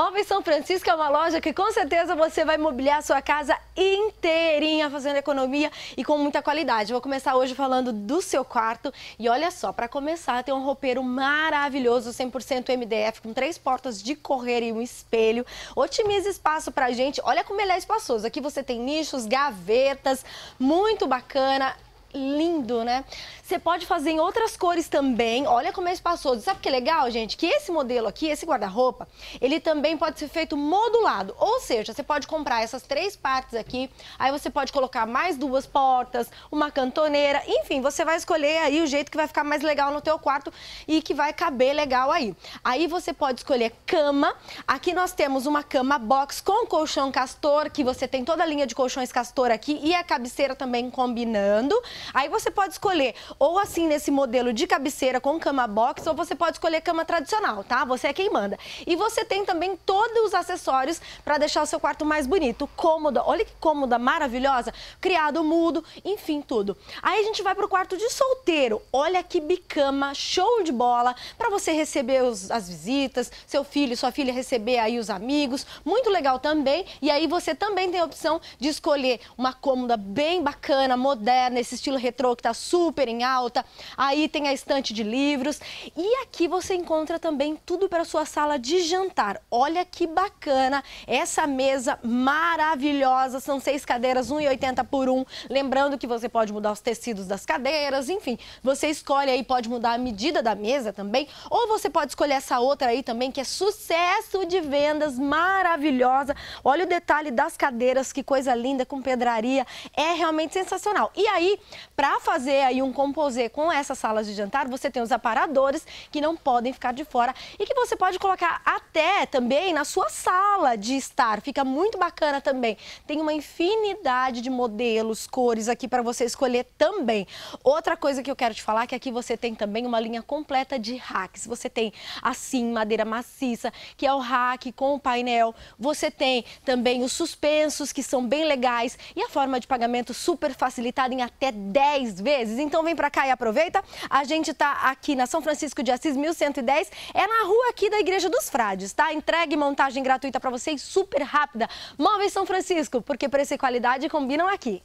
Móveis São Francisco é uma loja que com certeza você vai mobiliar sua casa inteirinha fazendo economia e com muita qualidade. Vou começar hoje falando do seu quarto e olha só, para começar tem um roupeiro maravilhoso 100% MDF com três portas de correr e um espelho. Otimiza espaço pra gente. Olha como ele é espaçoso. Aqui você tem nichos, gavetas, muito bacana lindo, né? Você pode fazer em outras cores também. Olha como é espaçoso. Sabe que é legal, gente? Que esse modelo aqui, esse guarda-roupa, ele também pode ser feito modulado. Ou seja, você pode comprar essas três partes aqui, aí você pode colocar mais duas portas, uma cantoneira, enfim, você vai escolher aí o jeito que vai ficar mais legal no teu quarto e que vai caber legal aí. Aí você pode escolher cama. Aqui nós temos uma cama box com colchão castor, que você tem toda a linha de colchões castor aqui e a cabeceira também combinando. Aí você pode escolher ou assim nesse modelo de cabeceira com cama box, ou você pode escolher cama tradicional, tá? Você é quem manda. E você tem também todos os acessórios para deixar o seu quarto mais bonito. Cômoda, olha que cômoda maravilhosa, criado mudo, enfim, tudo. Aí a gente vai pro quarto de solteiro. Olha que bicama, show de bola, para você receber os, as visitas, seu filho, sua filha receber aí os amigos. Muito legal também. E aí você também tem a opção de escolher uma cômoda bem bacana, moderna, esse estilo estilo retrô que está super em alta. Aí tem a estante de livros. E aqui você encontra também tudo para sua sala de jantar. Olha que bacana essa mesa maravilhosa. São seis cadeiras, 1,80 por um. Lembrando que você pode mudar os tecidos das cadeiras, enfim. Você escolhe aí, pode mudar a medida da mesa também. Ou você pode escolher essa outra aí também, que é sucesso de vendas, maravilhosa. Olha o detalhe das cadeiras, que coisa linda, com pedraria. É realmente sensacional. E aí, para fazer aí um composê com essas salas de jantar, você tem os aparadores que não podem ficar de fora e que você pode colocar até também na sua sala de estar. Fica muito bacana também. Tem uma infinidade de modelos, cores aqui para você escolher também. Outra coisa que eu quero te falar é que aqui você tem também uma linha completa de hacks. Você tem assim, madeira maciça, que é o rack com o painel. Você tem também os suspensos, que são bem legais. E a forma de pagamento super facilitada em até 10 10 vezes. Então vem para cá e aproveita. A gente tá aqui na São Francisco de Assis 1110, é na rua aqui da Igreja dos Frades, tá? Entregue montagem gratuita para vocês, super rápida. Móveis São Francisco, porque preço e qualidade combinam aqui.